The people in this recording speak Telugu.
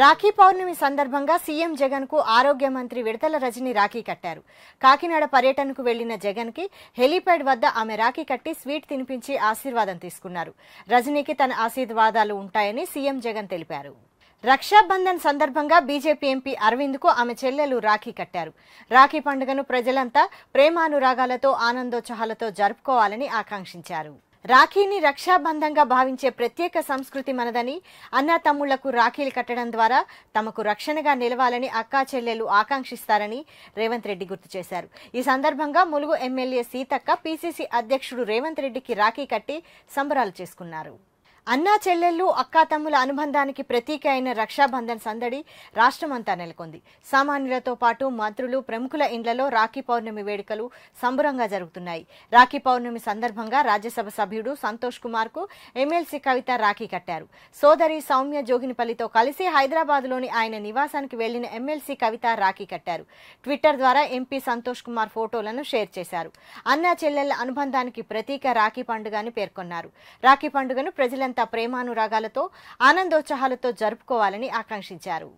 రాఖీ పౌర్ణమి సందర్భంగా సీఎం జగన్ కు ఆరోగ్య మంత్రి విడతల రజని రాఖీ కట్టారు కాకినాడ పర్యటనకు వెళ్లిన జగన్ కి హెలీప్యాడ్ వద్ద ఆమె రాఖీ కట్టి స్వీట్ తినిపించి ఆశీర్వాదం తీసుకున్నారు రజనీకి తన ఆశీర్వాదాలు ఉంటాయని సీఎం జగన్ తెలిపారు రక్షాబంధన్ సందర్భంగా బీజేపీ ఎంపీ అరవింద్ కు ఆమె చెల్లెలు రాఖీ కట్టారు రాఖీ పండుగను ప్రజలంతా ప్రేమానురాగాలతో ఆనందోత్సాహాలతో జరుపుకోవాలని ఆకాంక్షించారు రాఖీని రక్షాబంధంగా భావించే ప్రత్యేక సంస్కృతి మనదని అన్న తమ్ముళ్లకు రాఖీలు కట్టడం ద్వారా తమకు రక్షణగా నిలవాలని అక్కా చెల్లెలు ఆకాంక్షిస్తారని రేవంత్ రెడ్డి గుర్తు చేశారు ఈ సందర్భంగా ములుగు ఎమ్మెల్యే సీతక్క పీసీసీ అధ్యక్షుడు రేవంత్ రెడ్డికి రాఖీ కట్టి సంబరాలు చేసుకున్నారు అన్నా చెల్లెళ్ళు అక్కా తమ్ముల అనుబంధానికి ప్రతీక అయిన రక్షాబంధన్ సందడి రాష్ట్రమంతా నెలకొంది సామాన్యులతో పాటు మంత్రులు ప్రముఖుల ఇండ్లలో రాఖీ పౌర్ణమి వేడుకలు సంబురంగా జరుగుతున్నాయి రాఖీ పౌర్ణమి సందర్భంగా రాజ్యసభ సభ్యుడు సంతోష్ కుమార్ కు ఎమ్మెల్సీ కవిత రాఖీ కట్టారు సోదరి సౌమ్య జోగినిపల్లితో కలిసి హైదరాబాద్లోని ఆయన నివాసానికి వెళ్లిన ఎమ్మెల్సీ కవిత రాఖీ కట్టారు ట్విట్టర్ ద్వారా ఎంపీ సంతోష్ కుమార్ ఫోటోలను షేర్ చేశారు అన్నా చెల్లెళ్ల అనుబంధానికి ప్రతీక రాఖీ పండుగ అని పేర్కొన్నారు రాఖీ పండుగను ప్రజల సంబరాన్నంతా ప్రేమానురాగాలతో ఆనందోత్సాహాలతో జరుపుకోవాలని ఆకాంక్షించారు